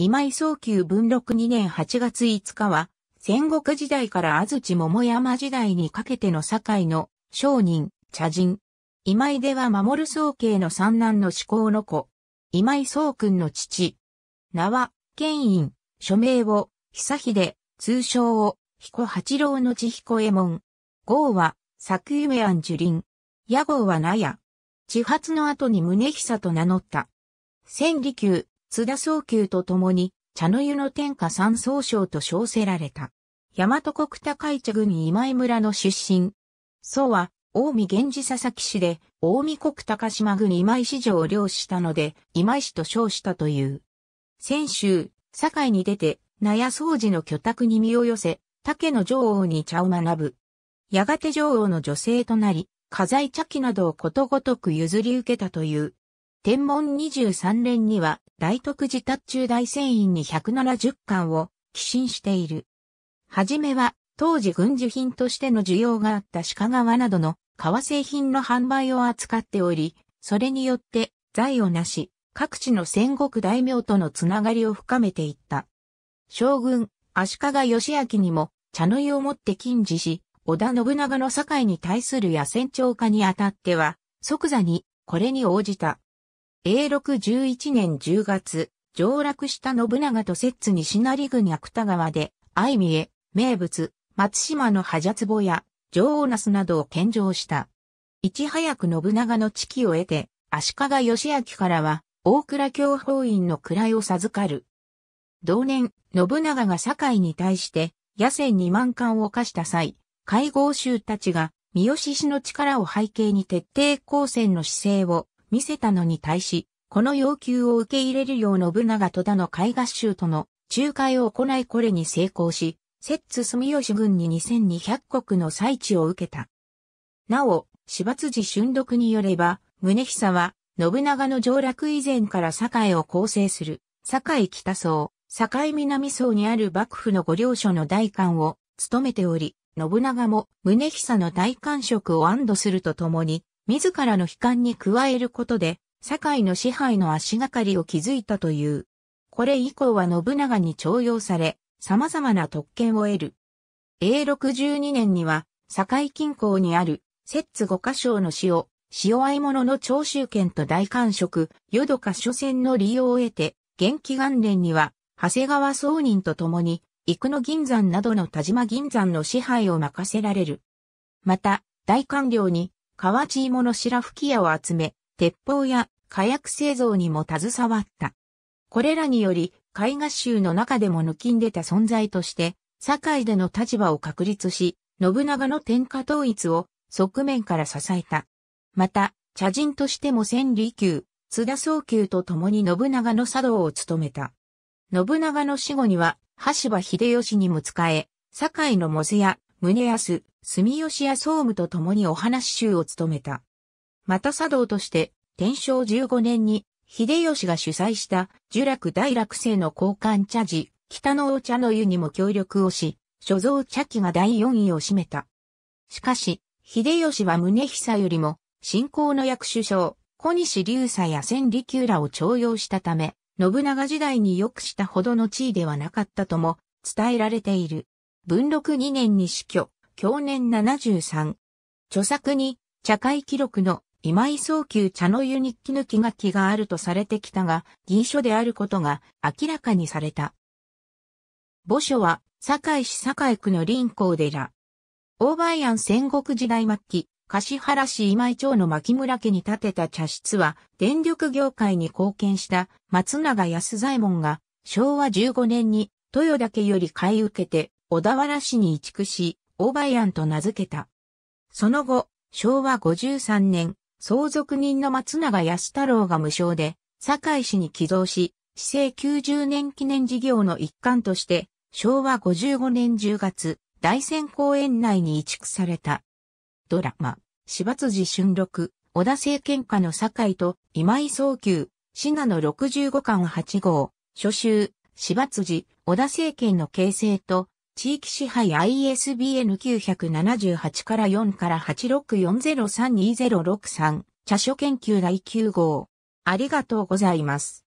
今井早久文禄2年8月5日は、戦国時代から安土桃山時代にかけての堺の商人、茶人。今井では守る宗家の三男の志向の子。今井宗君の父。名は、県院、署名を、久秀、通称を、彦八郎の千彦右衛門。号は、作夢安樹林。屋号は納屋。地発の後に宗久と名乗った。千里宮、津田総久と共に、茶の湯の天下三宗将と称せられた。大和国高市郡今井村の出身。宗は、近江源氏佐々木氏で、近江国高島郡今井市城を領したので、今井市と称したという。先週、堺に出て、納屋掃除の居宅に身を寄せ、竹の女王に茶を学ぶ。やがて女王の女性となり、家財茶器などをことごとく譲り受けたという。天文23連には大徳寺達中大船院に170巻を寄進している。はじめは当時軍需品としての需要があった鹿革などの革製品の販売を扱っており、それによって財をなし、各地の戦国大名とのつながりを深めていった。将軍、足利義明にも茶の湯をもって禁止し、織田信長の堺に対する野戦長化にあたっては、即座にこれに応じた。A611 年10月、上洛した信長と摂津西成郡芥川で、相見へ、名物、松島の葉ジャや、女王ナスなどを献上した。いち早く信長の地期を得て、足利義明からは、大倉教法院の位を授かる。同年、信長が堺に対して、野戦2万貫を犯した際、会合衆たちが、三好氏の力を背景に徹底抗戦の姿勢を見せたのに対し、この要求を受け入れるよう信長戸田の海合衆との仲介を行いこれに成功し、摂津住吉軍に2200国の採地を受けた。なお、柴辻春読によれば、宗久は、信長の上洛以前から堺を構成する、堺北層、堺南層にある幕府の御領所の大官を務めており、信長も宗久の大官職を安堵するとともに、自らの悲観に加えることで、堺の支配の足がかりを築いたという。これ以降は信長に徴用され、様々な特権を得る。永禄12年には、堺近郊にある、摂津五箇所の塩、塩合い物の徴収権と大官職、淀箇所船の利用を得て、元気元年には、長谷川宗人と共に、幾野銀山などの田島銀山の支配を任せられる。また、大官僚に河内芋の白吹き屋を集め、鉄砲や火薬製造にも携わった。これらにより、絵画集の中でも抜きん出た存在として、堺での立場を確立し、信長の天下統一を側面から支えた。また、茶人としても千里宮、津田宗宮と共に信長の茶道を務めた。信長の死後には、橋場秀吉にも仕え、堺のモズや宗康、住吉や総務と共にお話集を務めた。また茶道として、天正15年に、秀吉が主催した、呪楽大楽生の交換茶事、北のお茶の湯にも協力をし、所蔵茶器が第4位を占めた。しかし、秀吉は宗久よりも、信仰の役首相、小西隆佐や千里休らを徴用したため、信長時代に良くしたほどの地位ではなかったとも伝えられている。文禄2年に死去、去年73。著作に、茶会記録の今井早急茶の湯日記抜き書きがあるとされてきたが、銀書であることが明らかにされた。墓所は、堺市堺区の林港寺。大梅庵戦国時代末期、柏原市今井町の牧村家に建てた茶室は、電力業界に貢献した松永安左衛門が、昭和15年に豊田家より買い受けて、小田原市に移築し、大梅庵と名付けた。その後、昭和53年、相続人の松永康太郎が無償で、堺市に寄贈し、市政90年記念事業の一環として、昭和55年10月、大仙公園内に移築された。ドラマ、柴辻春六、小田政権下の堺と今井早急、信濃65巻8号、初集、柴辻、小田政権の形成と地域支配 ISBN 978から4から864032063、茶書研究第9号。ありがとうございます。